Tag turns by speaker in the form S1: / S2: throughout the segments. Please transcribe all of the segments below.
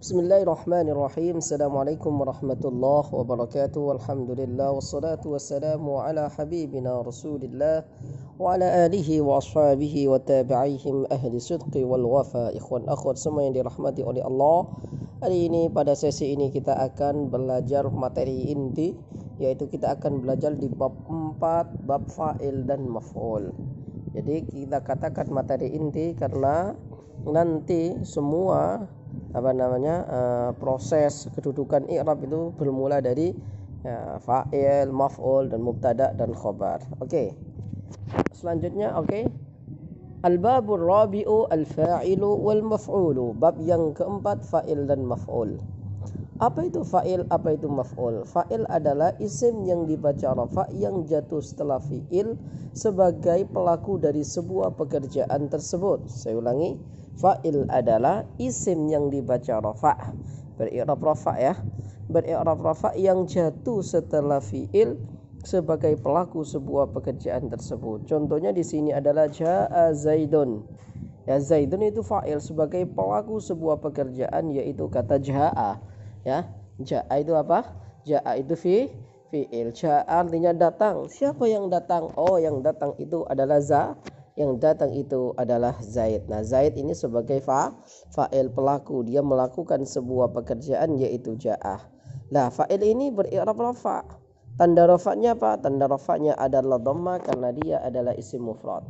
S1: Bismillahirrahmanirrahim. Assalamualaikum warahmatullahi wabarakatuh. Alhamdulillah wassalatu wassalamu ala habibina Rasulillah wa ala alihi wa ashabihi wa tabi'ihim ahli sidqi wal wafa. Ikhwan akhwat semua yang dirahmati oleh Allah. Hari ini pada sesi ini kita akan belajar materi inti yaitu kita akan belajar di bab 4 bab fa'il dan maf'ul. Jadi kita katakan materi inti karena nanti semua apa namanya uh, proses kedudukan i'rab itu bermula dari uh, fa'il, maf'ul dan mubtada dan khobar. Oke. Okay. Selanjutnya oke. Okay. Al-babur rabi'u al-fa'ilu wal maf'ulu. Bab yang keempat fa'il dan maf'ul. Apa itu fa'il? Apa itu maf'ul? Fa'il adalah isim yang dibaca rafa yang jatuh setelah fi'il sebagai pelaku dari sebuah pekerjaan tersebut. Saya ulangi Fa'il adalah isim yang dibaca rofa Beri'rab rofa ya. Beri'rab rofa yang jatuh setelah fi'il sebagai pelaku sebuah pekerjaan tersebut. Contohnya di sini adalah jaa Zaidun. Ya Zaidun itu fa'il sebagai pelaku sebuah pekerjaan yaitu kata jaa. Ya, jaa itu apa? Jaa itu fi fi'il. Jaa artinya datang. Siapa yang datang? Oh, yang datang itu adalah za yang datang itu adalah Zaid. Nah, Zaid ini sebagai fa fa'il pelaku, dia melakukan sebuah pekerjaan yaitu ja'ah. Nah, fa'il ini beriraf rafa. Tanda rafa'nya apa? Tanda rafa'nya adalah dhamma karena dia adalah isim mufrad.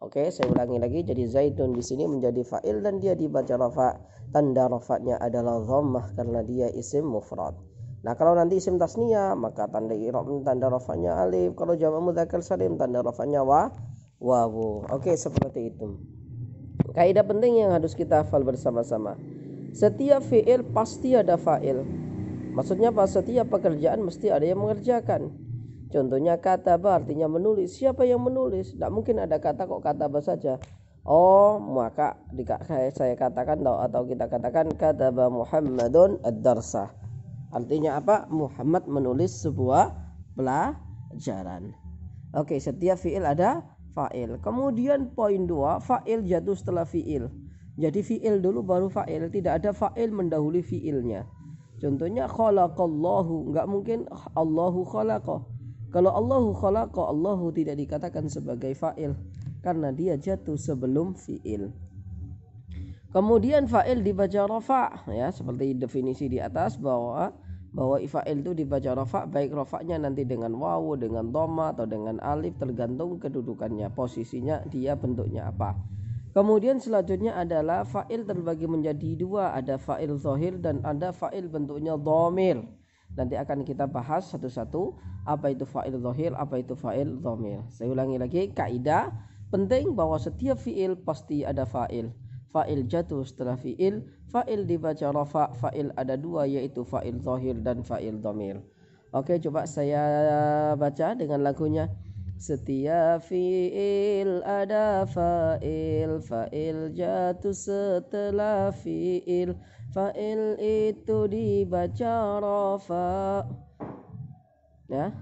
S1: Oke, saya ulangi lagi. Jadi Zaidun di sini menjadi fa'il dan dia dibaca rafa. Tanda rafa'nya adalah dhamma karena dia isim mufrad. Nah, kalau nanti isim tasnia maka tanda irom tanda rofanya alif. Kalau jamak mudzakkar salim, tanda rofanya wa wawu. Oke, seperti itu. Kaidah penting yang harus kita hafal bersama-sama. Setiap fi'il pasti ada fa'il. Maksudnya pas setiap pekerjaan mesti ada yang mengerjakan. Contohnya kata artinya menulis. Siapa yang menulis? Tidak mungkin ada kata kok kata saja. Oh, maka saya katakan atau kita katakan kata Muhammadun ad darsa Artinya apa? Muhammad menulis sebuah pelajaran. Oke, setiap fiil ada fa'il. Kemudian poin dua, fa'il jatuh setelah fi'il. Jadi fi'il dulu baru fa'il, tidak ada fa'il mendahului fi'ilnya. Contohnya khalaqallahu, enggak mungkin Allahu khalaqa. Kalau Allahu khalaqa, Allahu tidak dikatakan sebagai fa'il karena dia jatuh sebelum fi'il. Kemudian fa'il dibaca rafa ya seperti definisi di atas bahwa bahwa ifail itu dibaca rofa baik rofaknya nanti dengan wawu dengan doma atau dengan alif tergantung kedudukannya posisinya dia bentuknya apa kemudian selanjutnya adalah fa'il terbagi menjadi dua ada fa'il zohir dan ada fa'il bentuknya domir nanti akan kita bahas satu-satu apa itu fa'il zohir apa itu fa'il domir saya ulangi lagi kaidah penting bahwa setiap fi'il pasti ada fa'il fa'il jatuh setelah fi'il fa'il dibaca rafa fa'il ada dua yaitu fa'il zahir dan fa'il domil. Oke coba saya baca dengan lagunya Setiap fi'il ada fa'il Fa'il jatuh setelah fi'il Fa'il itu dibaca rafa Ya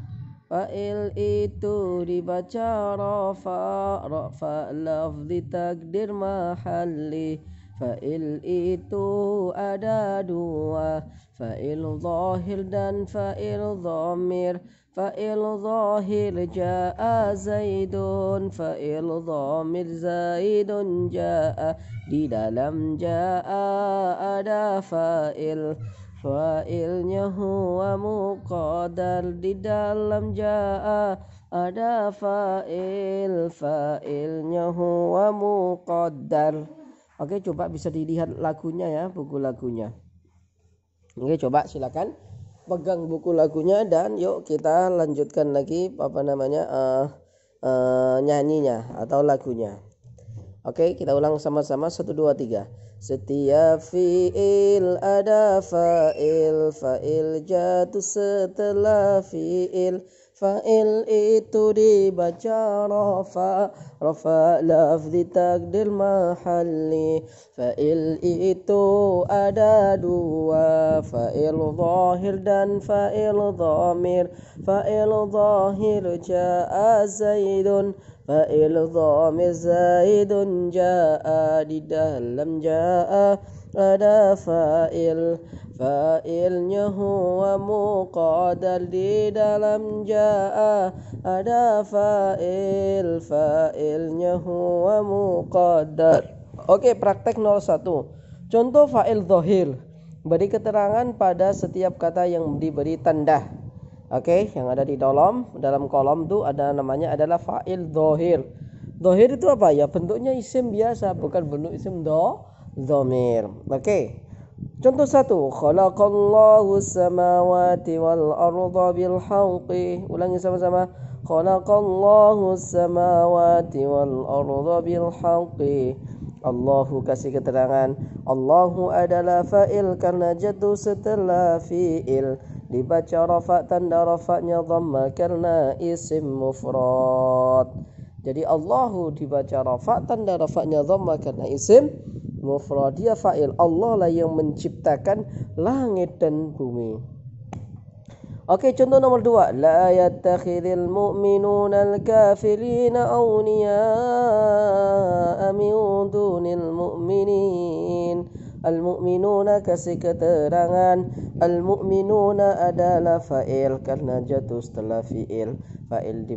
S1: Fa'il itu dibaca rafa Rafa lafz di takdir mahalli Fa'il itu ada dua Fa'il zahir dan fa'il zamir Fa'il zahir ja'a zaidun Fa'il zamir zaidun ja'a Di dalam ja'a ada fa'il Fa'ilnya huwa muqaddar di dalam ja'a ada fa'il fa'ilnya huwa muqaddar. Oke, coba bisa dilihat lagunya ya, buku lagunya. Oke, coba silakan pegang buku lagunya dan yuk kita lanjutkan lagi apa namanya uh, uh, nyanyinya atau lagunya. Oke, kita ulang sama-sama. Satu, dua, tiga. Setiap fi'il ada fa'il. Fa'il jatuh setelah fi'il. Fa'il itu dibaca rofa. Rofa lafzi takdir mahalli. Fa'il itu ada dua. Fa'il zahir dan fa'il zamir. Fa'il zahir ja'a zaidun. Fa'il dhamir ja'a di dalam ja'a ada fa'il fa'ilnya huwa muqaddar di dalam ja'a ada fa'il fa'ilnya huwa muqaddar Oke praktek 01 Contoh fa'il dhohir Beri keterangan pada setiap kata yang diberi tanda Oke, okay, yang ada di dalam dalam kolom tuh ada namanya adalah fa'il dohir. Dohir itu apa ya? Bentuknya isim biasa, bukan bentuk isim do domir. Oke. Okay. Contoh satu, khalaqallahu samawati wal arda bil haqqi. Ulangi sama-sama. Khalaqallahu samawati wal arda bil haqqi. Allahu kasih keterangan Allahu adalah fa'il karena jatuh setelah fi'il dibaca rafa tanda rafanya dhamma karena isim mufrad jadi Allahu dibaca rafa tanda rafanya dhamma karena isim mufrad dia fa'il Allah lah yang menciptakan langit dan bumi Oke, contoh nomor dua. La yattakhidil mu'minuna al-kafirina awliya'a min dunil mu'minin. Al-mu'minuna kasih keterangan. Al-mu'minuna adalah fa'il karena jatuh setelah fi'il. Fa'il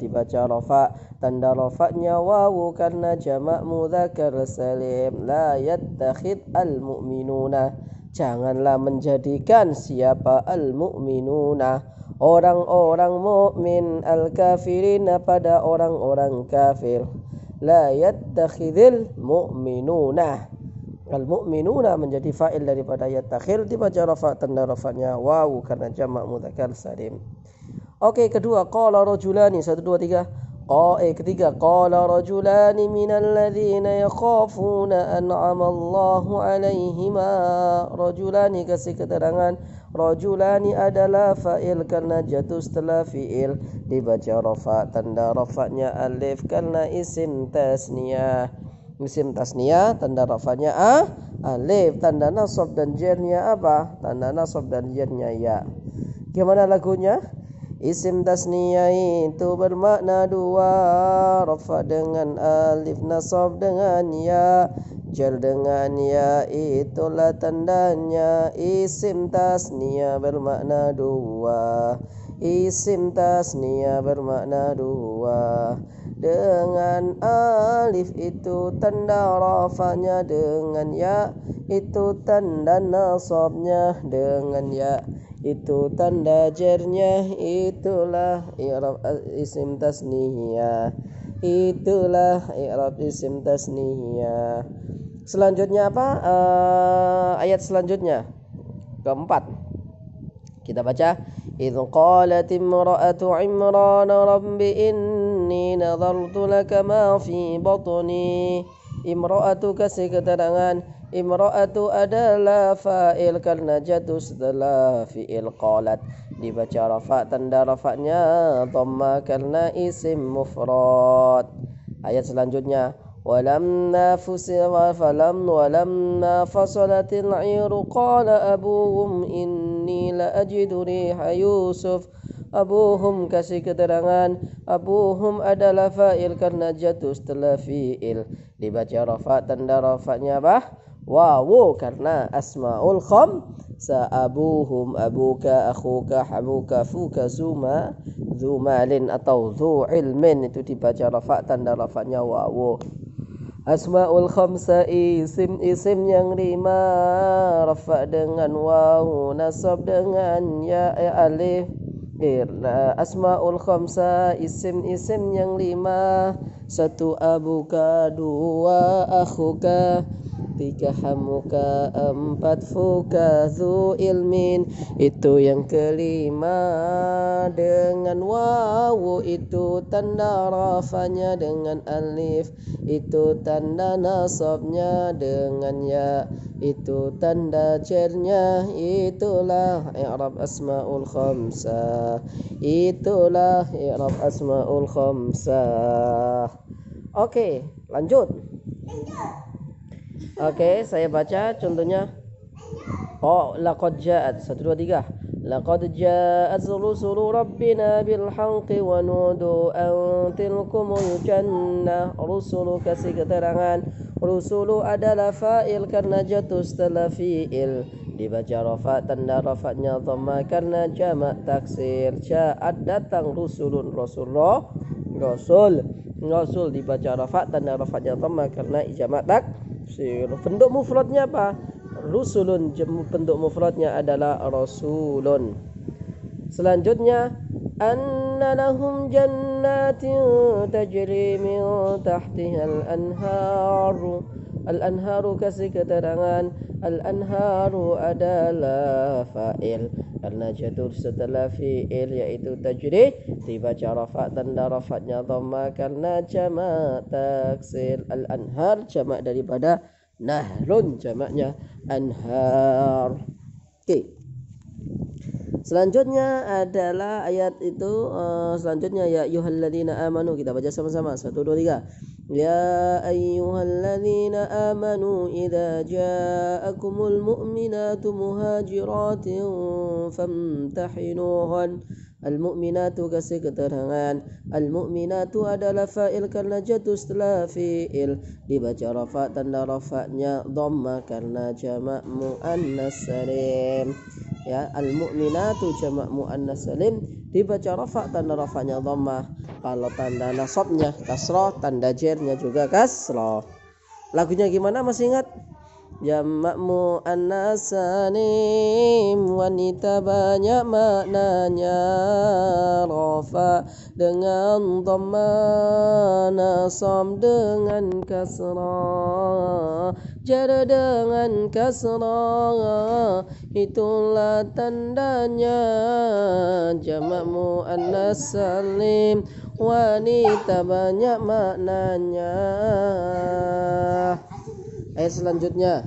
S1: dibaca rofa. Tanda wawu karena jamak mudhakar salim. La yattakhid al-mu'minuna janganlah menjadikan siapa al-mu'minuna orang-orang mukmin al-kafirina pada orang-orang kafir la yattakhidhil mu'minuna al-mu'minuna menjadi fa'il daripada yattakhir dibaca rafa' tanda rafa'nya wawu karena jamak mudzakkar salim Oke, okay, kedua qala rajulani 1 2 3 Qa'e ketiga Qala rajulani minalladzina yakhafuna an'ama Allahu alaihima Rajulani kasih keterangan Rajulani adalah fa'il karena jatuh setelah fi'il Dibaca rofa tanda rofaknya alif karena isim tasniyah Isim tasniyah tanda rofaknya a Alif tanda nasab dan jernya apa? Tanda nasab dan jernya ya Gimana lagunya? Isim tasnia itu bermakna dua Rafa dengan alif nasab dengan ya Jar dengan ya itulah tandanya Isim tasnia bermakna dua Isim tasnia bermakna dua dengan alif itu tanda rafanya dengan ya itu tanda nasabnya dengan ya itu tanda jernya itulah i'rab isim tasniyah itulah i'rab isim tasniyah selanjutnya apa uh, ayat selanjutnya keempat kita baca إذ قالت امرأة Imran رب Inni نظرت لك ما في بطني امرأة kasih keterangan itu adalah fa'il karena jatuh setelah fi'il qalat dibaca rafat tanda rafa'nya dhamma karena isim mufrad ayat selanjutnya ولما فسر فلم ولما فصلت airu قال abuhum إني لأجد ريح يوسف Abuhum kasih keterangan Abuhum adalah fa'il karena jatuh setelah fi'il Dibaca rafat tanda rafa'nya bah wawu karena asmaul khom saabuhum abuka akhuka hamuka fuka zuma zumalin atau zu ilmin itu dibaca rafa tanda rafanya wawu Asmaul khamsa isim isim yang lima rafa dengan wawu nasab dengan ya, ya alif Irna asmaul khamsa isim-isim yang lima Satu abuka, dua akhuka tiga hamuka empat fuka zu ilmin itu yang kelima dengan wawu itu tanda rafanya dengan alif itu tanda nasabnya dengan ya itu tanda cernya itulah i'rab asmaul khamsah itulah i'rab asmaul khamsah oke lanjut, lanjut. Oke, okay, saya baca contohnya. Oh, laqad ja'at. 1 2 3. Laqad ja'at rusulu rabbina bil haqqi wa nudu an jannah. Rusulu kasih keterangan. Rusulu adalah fa'il karena jatuh setelah fi'il. Dibaca rafa tanda rafatnya dhamma karena jamak taksir. Ja'at datang rusulun rasulullah. Rasul. Rasul dibaca rafa tanda rafatnya dhamma karena jamak taksir bentuk mufradnya apa rusulun bentuk mufradnya adalah rasulun selanjutnya anna lahum jannatin tajri min tahtiha al-anharu al-anharu kasih keterangan al-anharu adalah fa'il karena jatuh setelah fi'il yaitu tajri dibaca rafa' dan darafatnya dhamma karena jamak taksil al-anhar jamak daripada nahrun jamaknya anhar. Oke. Selanjutnya adalah ayat itu uh, selanjutnya ya yuhalladzina amanu kita baca sama-sama 1 2 3 يا أيها الذين آمنوا إذا جاءكم المؤمنات مهاجرات فامتحنوهن المؤمنات keseketerangan Al-mu'minatu adalah fa'il karena jatuh setelah fi'il Dibaca rafa tanda rafa'nya Dhamma karena jamak mu'annas salim Ya al-mu'minatu jamak mu'annas salim Dibaca rafa tanda rafa'nya dhammah kalau tanda nasabnya kasroh tanda jernya juga kasroh lagunya gimana masih ingat Jamakmu ya, anasani wanita banyak maknanya Rofa dengan dhamma nasam dengan kasrah Jara dengan kasrah Itulah tandanya Jamakmu ya, anasanim wanita banyak maknanya ayat selanjutnya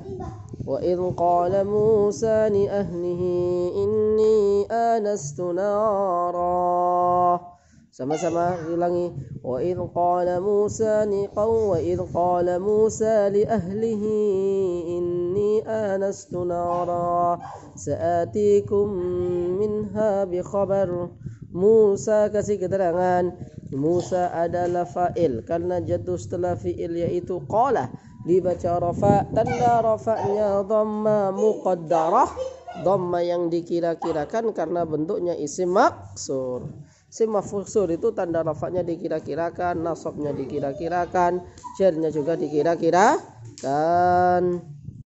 S1: wa idh qala Musa li ahlihi inni anastu nara sama-sama ulangi wa idh qala Musa li qaw wa idh qala Musa li ahlihi inni anastu nara saatikum minha bi khabar Musa kasih keterangan Musa adalah fa'il karena jatuh setelah fi'il yaitu qala dibaca rafa tanda rafa'nya dhamma muqaddarah dhamma yang dikira-kirakan karena bentuknya isim maksur isim maksur itu tanda rafa'nya dikira-kirakan nasabnya dikira-kirakan jarnya juga dikira kira oke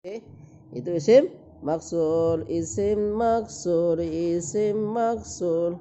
S1: okay. itu isim maksur isim maksur isim maksur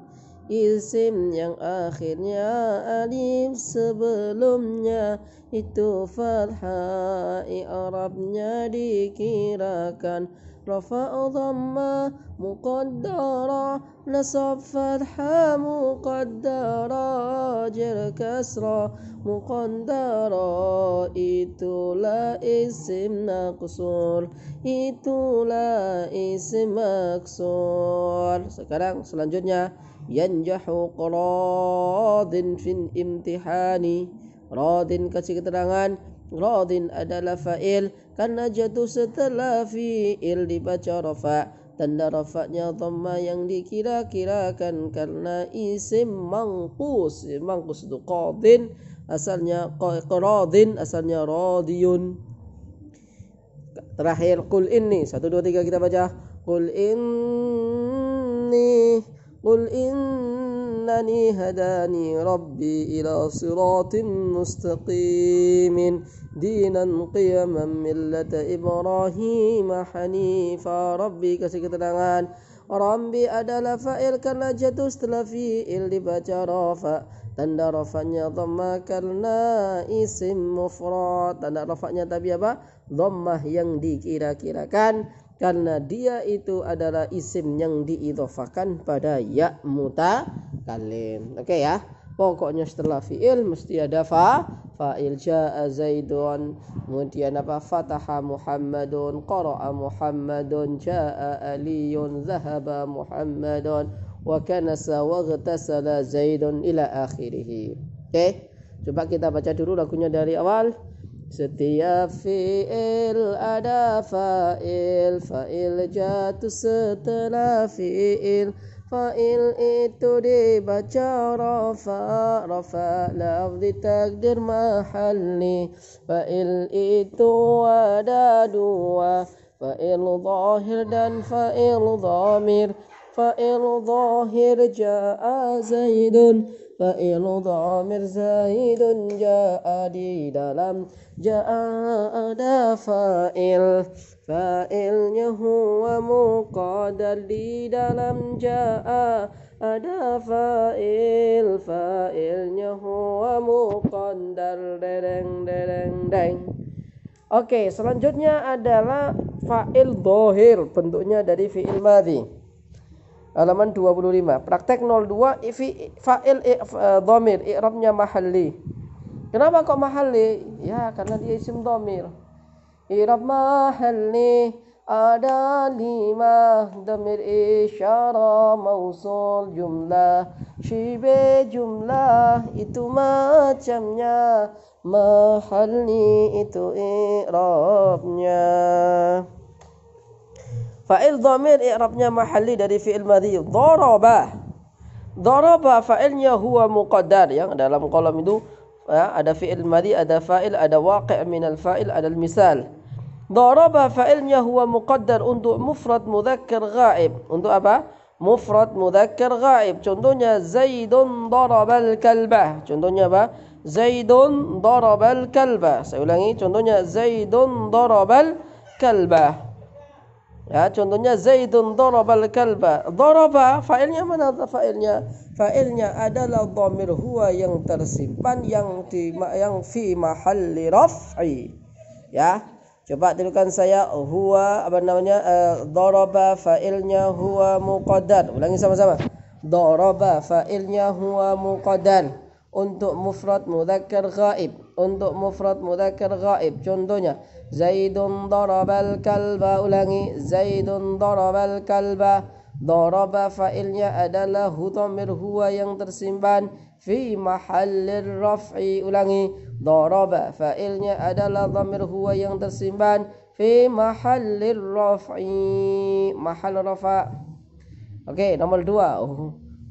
S1: isim yang akhirnya alif sebelumnya itu fathai Arabnya dikirakan rafa dhamma muqaddara nasab fatha muqaddara jar kasra muqaddara itulah isim maksur itulah isim maksur sekarang selanjutnya yanjahu qaradin fin imtihani radin kasih keterangan radin adalah fa'il karena jatuh setelah fi'il dibaca rafa tanda rafa'nya dhamma yang dikira-kirakan karena isim mangkus mangkus itu qadin asalnya qaradin asalnya radiyun terakhir kul ini satu dua tiga kita baca kul ini قل إنني هداني ربي إلى صراط مستقيم دينا قيما ملة إبراهيم حنيفا ربي kasih ketenangan Rambi adalah fa'il karena jatuh setelah fi'il dibaca rafa Tanda rafanya dhamma karena isim mufrad Tanda rafanya tapi apa? Dhammah yang dikira-kirakan karena dia itu adalah isim yang diidofakan pada ya mutakalim. Oke okay ya. Pokoknya setelah fi'il mesti ada fa, fa'il ja'a zaidun, kemudian apa fataha Muhammadun, qara'a Muhammadun, ja'a aliyun, zahaba Muhammadun, wa kanasa wa zaidun ila akhirih. Oke. Okay? Coba kita baca dulu lagunya dari awal. Setiap fi'il ada fa'il Fa'il jatuh setelah fi'il Fa'il itu dibaca rafa Rafa lafzi takdir mahalli Fa'il itu ada dua Fa'il zahir dan fa'il zamir Fa'il zahir ja'a zaidun Fa'ilu dhamir ja'a di dalam ja'a ada fa'il Fa'ilnya huwa muqaddar di dalam ja'a ada fa'il Fa'ilnya huwa muqaddar dereng dereng deng Oke, selanjutnya adalah fa'il dohir bentuknya dari fi'il madhi halaman 25. Praktek 02 fi fa'il eh, dhamir i'rabnya mahalli. Kenapa kok mahalli? Ya, karena dia isim dhamir. I'rab mahalli ada lima damir isyara mausul jumlah shibe jumlah itu macamnya mahalni itu i'rabnya Fa'il dhamir i'rabnya mahalli dari fi'il madhi. Daraba. Daraba fa'ilnya huwa muqaddar yang dalam kolom itu ya, ada fi'il madhi, ada fa'il, ada waqi' min al-fa'il, ada al-misal. Daraba fa'ilnya huwa muqaddar untuk mufrad mudzakkar ghaib. Untuk apa? Mufrad mudzakkar ghaib. Contohnya Zaidun darabal kalbah. Contohnya apa? Zaidun darabal kalbah. Saya ulangi contohnya Zaidun darabal kalbah. Ya, contohnya Zaidun darabal kalba. Daraba failnya mana failnya? Failnya adalah dhamir huwa yang tersimpan yang di yang fi mahalli raf'i. Ya. Coba tirukan saya huwa apa namanya? Uh, daraba failnya huwa muqaddar. Ulangi sama-sama. Daraba failnya huwa muqaddar. Untuk mufrad mudzakkar ghaib. Untuk mufrad mudzakkar ghaib. Contohnya Zaidun darabal kalba ulangi Zaidun darabal kalba Daraba fa'ilnya adalah dhamir huwa yang tersimpan fi mahallir raf'i ulangi daraba fa'ilnya adalah dhamir huwa yang tersimpan fi mahallir raf'i mahal rafa Oke nomor dua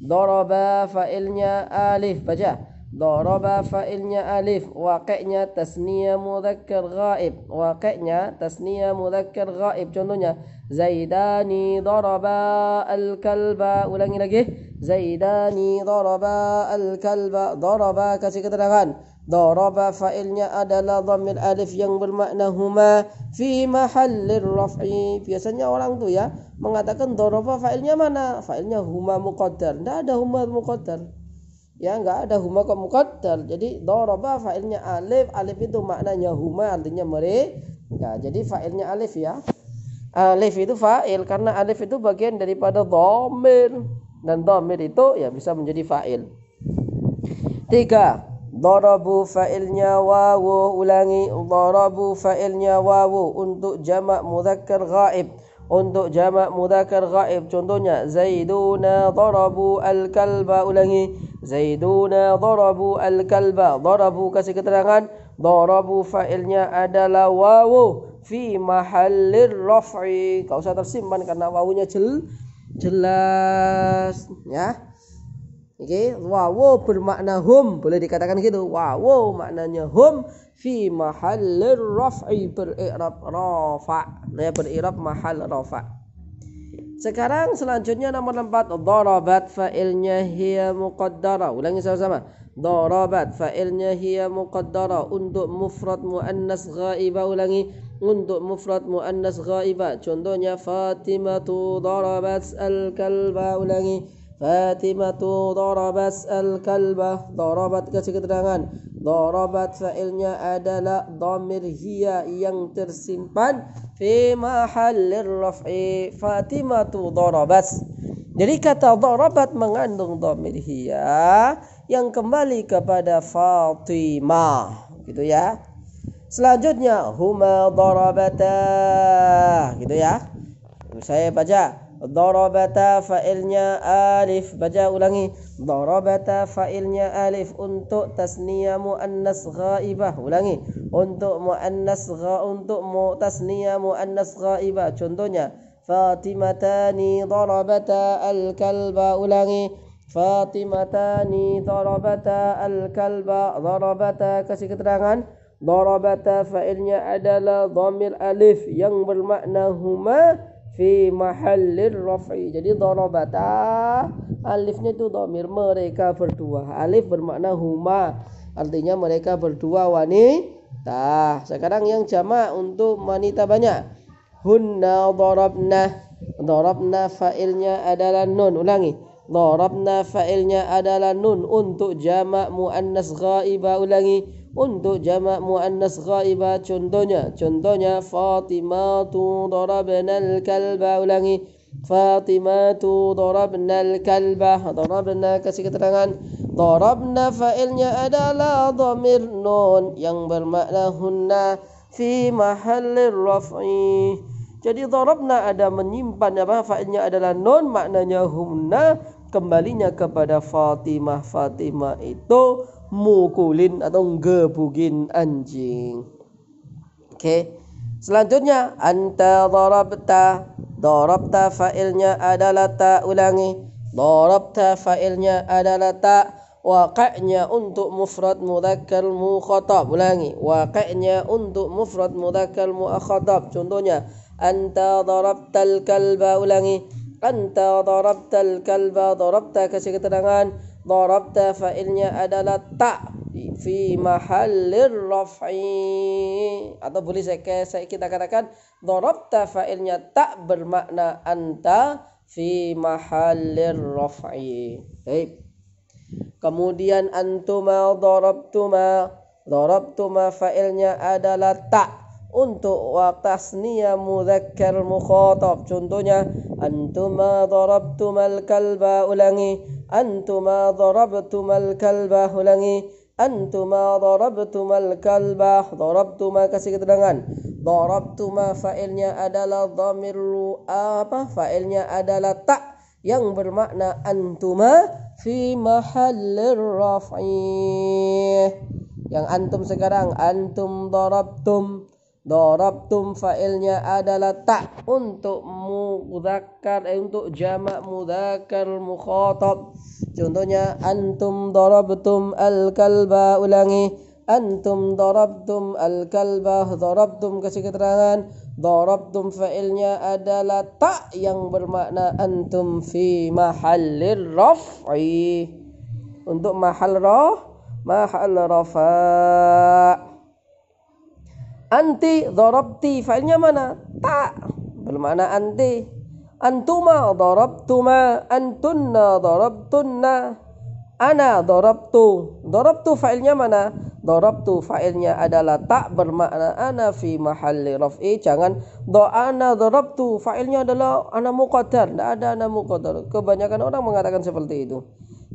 S1: Daraba fa'ilnya alif baca Doroba fa'ilnya alif Wakainya tasniya mudhakkar ghaib Wakainya tasniya mudhakkar ghaib Contohnya Zaidani doroba al-kalba Ulangi lagi Zaidani doroba al-kalba Doroba kasih keterangan Doroba fa'ilnya adalah Dhamir alif yang bermakna huma Fi mahallir raf'i Biasanya orang tuh ya Mengatakan doroba fa'ilnya mana Fa'ilnya huma muqaddar Tidak ada huma muqaddar ya nggak ada huma kok mukaddar jadi daraba fa'ilnya alif alif itu maknanya huma artinya mereka ya, jadi fa'ilnya alif ya alif itu fa'il karena alif itu bagian daripada dhamir dan dhamir itu ya bisa menjadi fa'il tiga darabu fa'ilnya wawu ulangi darabu fa'ilnya wawu untuk jamak mudzakkar gaib untuk jamak mudzakkar ghaib contohnya zaiduna darabu al kalba ulangi zaiduna darabu al kalba darabu kasih keterangan darabu fa'ilnya adalah wawu fi mahallir raf'i kau usah tersimpan karena wawunya jel jelas ya Oke, okay. wawu bermakna hum boleh dikatakan gitu. Wawu maknanya hum fi mahallir raf'i berirab rafa ya berirab mahal rafa sekarang selanjutnya nomor 4 darabat fa'ilnya hiya muqaddara ulangi sama-sama darabat fa'ilnya hiya muqaddara untuk mufrad muannas ghaiba ulangi untuk mufrad muannas ghaiba contohnya fatimatu darabat al-kalba ulangi Fatimatu darabat al-kalba darabat kasih keterangan Dorobat fa'ilnya adalah domir hiya yang tersimpan fi mahallir raf'i Fatimatu dorobat. Jadi kata dorobat mengandung domir hiya yang kembali kepada Fatimah. Gitu ya. Selanjutnya huma dorobata. Gitu ya. Saya baca darabata fa'ilnya alif baca ulangi darabata fa'ilnya alif untuk tasniyah muannas ghaibah ulangi untuk muannas gha untuk mu tasniyah muannas ghaibah contohnya fatimatani darabata al-kalba ulangi fatimatani darabata al-kalba darabata kasih keterangan darabata fa'ilnya adalah dhamir alif yang bermakna huma fi mahallir rafi. Jadi darabata alifnya itu domir mereka berdua. Alif bermakna huma. Artinya mereka berdua wanita. Sekarang yang jamak untuk wanita banyak. Hunna darabna. Darabna fa'ilnya adalah nun. Ulangi. Darabna fa'ilnya adalah nun untuk jamak muannas ghaiba ulangi untuk jamak muannas ghaibah contohnya contohnya fatimatu darabnal kalba ulangi fatimatu darabnal kalba darabna kasih keterangan darabna fa'ilnya adalah dhamir nun yang bermakna hunna fi mahallir raf'i jadi darabna ada menyimpan apa fa'ilnya adalah non maknanya hunna kembalinya kepada fatimah fatimah itu mukulin atau ngebugin anjing. Oke. Okay. Selanjutnya anta darabta. Darabta fa'ilnya adalah ta ulangi. Darabta fa'ilnya adalah ta waqa'nya untuk mufrad mudzakkar mukhatab. Ulangi. Waqa'nya untuk mufrad mudzakkar mukhatab. Contohnya anta darabtal kalba ulangi. Anta darabtal kalba darabta kasih keterangan. Darabta fa'ilnya adalah tak fi mahallir raf'i atau boleh saya, saya kita katakan darabta fa'ilnya tak bermakna anta fi mahallir raf'i. Baik. Kemudian antuma darabtuma darabtuma fa'ilnya adalah tak untuk watasnia mudzakkar mukhatab contohnya antuma darabtumal kalba ulangi antuma darabtumal kalba ulangi antuma darabtumal kalba darabtuma kasih keterangan darabtuma fa'ilnya adalah dhamir apa fa'ilnya adalah tak yang bermakna antuma fi mahallir raf'i yang antum sekarang antum darabtum Dorobtum fa'ilnya adalah tak untuk mudakar eh, untuk jamak mudakar mukhotob. Contohnya antum dorobtum al kalba ulangi antum dorobtum al kalba dorobtum kasih keterangan dorobtum fa'ilnya adalah tak yang bermakna antum fi mahalir raf'i untuk mahal roh mahal rafa' Anti dorobti failnya mana? Tak. bermakna anti. Antuma dorobtuma. Antunna dorobtunna. Ana dorobtu. Dorobtu failnya mana? Dorobtu failnya adalah tak bermakna ana fi mahalli raf'i. Jangan do ana dorobtu. Failnya adalah ana muqaddar. Tidak ada ana muqaddar. Kebanyakan orang mengatakan seperti itu.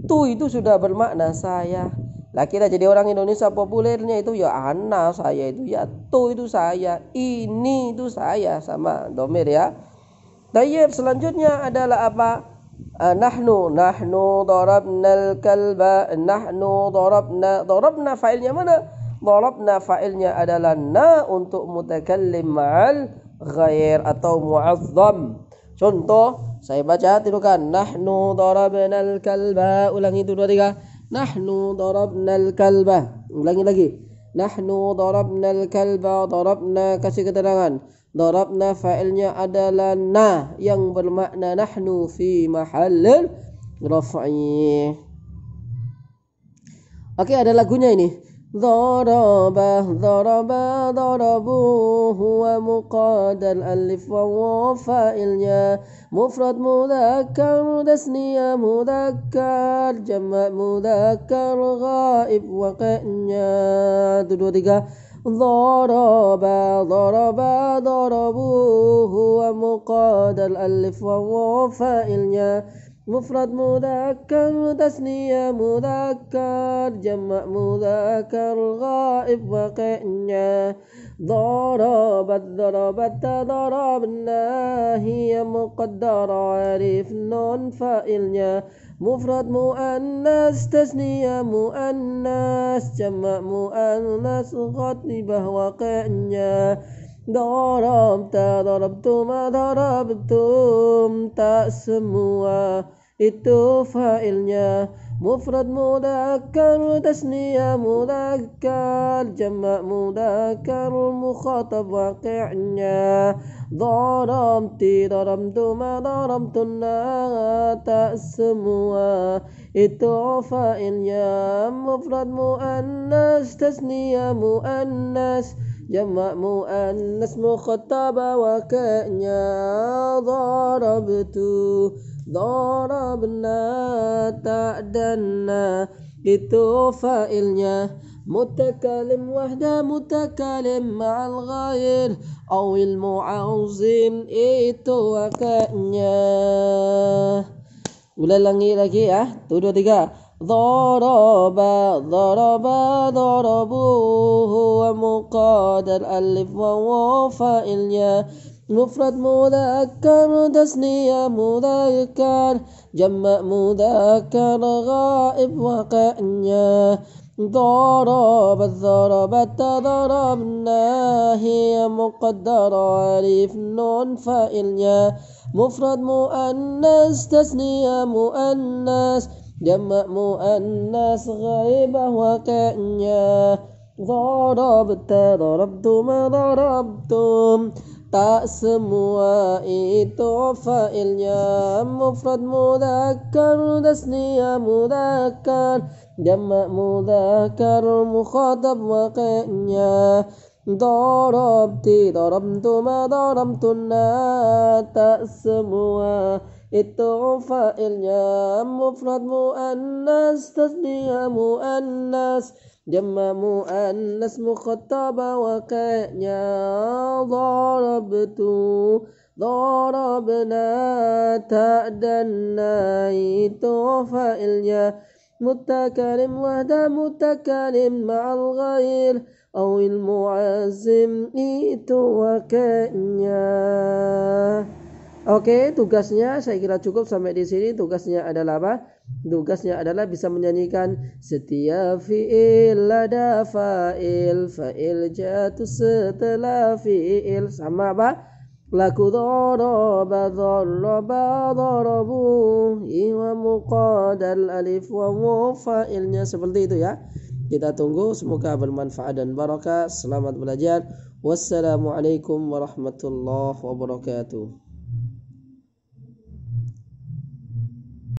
S1: Tu itu sudah bermakna saya lah kita jadi orang Indonesia populernya itu ya ana saya itu ya tu itu saya, ini itu saya sama domir ya. Tayyib selanjutnya adalah apa? Eh, nahnu nahnu darabna kalba nahnu darabna darabna failnya mana? Darabna failnya adalah na untuk mutakallim ma'al ghair atau muazzam. Contoh, saya baca tirukan nahnu darabna kalba ulangi itu dua tiga. Nahnu darabna al-kalba. Ulangi lagi. Nahnu darabna al-kalba. Darabna kasih keterangan. Darabna fa'ilnya adalah na yang bermakna nahnu fi mahallil raf'i. Oke, ada lagunya ini. ضربه ضرب ضربوه ومقاد الألف والواو إليا مفرد مذكر تسنية مذكر جمع مذكر غائب وقنيا دودوديكا ضرب ضرب ضربوه ومقاد الألف والواو إليا مفرد مذكر تثنية مذكر جمع مذكر غائب وقعنا ضربت ضربت ضربنا هي مقدرة عرف نون فائلنا مفرد مؤنث تثنية مؤنث جمع مؤنث غائب وقعنا ضربت ضربتم ضربتم tak semua itu fa'ilnya مفرد مذكر تسنية مذكر جمع مذكر مخاطب واقعنا ضربت ما ضربت tak semua itu fa'ilnya مفرد مؤنث تسنية مؤنث جمع مؤنس مخطب وكأن ضربت ضربنا تعدنا إتو فائلنا متكلم وحده متكلم مع الغير او المعظم إيتو وكأن ولا لنجي لكي اه تو دو ضرب ضرب ضربوه هو مقاد الألف وهو فاعل مفرد مذكر تسنية مذكر جمع مذكر غائب وقعنا ضربت ضربت ضربنا هي مقدرة عريف نون فإليا مفرد مؤنث تسنية مؤنث جمع مؤنس غيبه وكأنيا ضربت ضربت ما ضربتم ضربتم تأس مؤيت يا مفرد مذكر تسنية مذكر جمع مذكر مخاطب وقنيا ضربت ضربتم ضربتنا تأس مؤيت الطوع فاعل مفرد مؤنث تسمية مؤنث جمع مؤنث مخطب وكأنيا ضربت ضربنا تأدنا الطوع فاعل متكلم وحده متكلم مع الغير أو المعزم إيت وكأنيا Oke, tugasnya saya kira cukup sampai di sini. Tugasnya adalah apa? Tugasnya adalah bisa menyanyikan setiap fi'il ada fa'il, fa'il jatuh setelah fi'il sama apa? Laku dharaba dharaba dharabu iwa muqadal alif wa fa'ilnya seperti itu ya. Kita tunggu semoga bermanfaat dan barokah. Selamat belajar. Wassalamualaikum warahmatullahi wabarakatuh.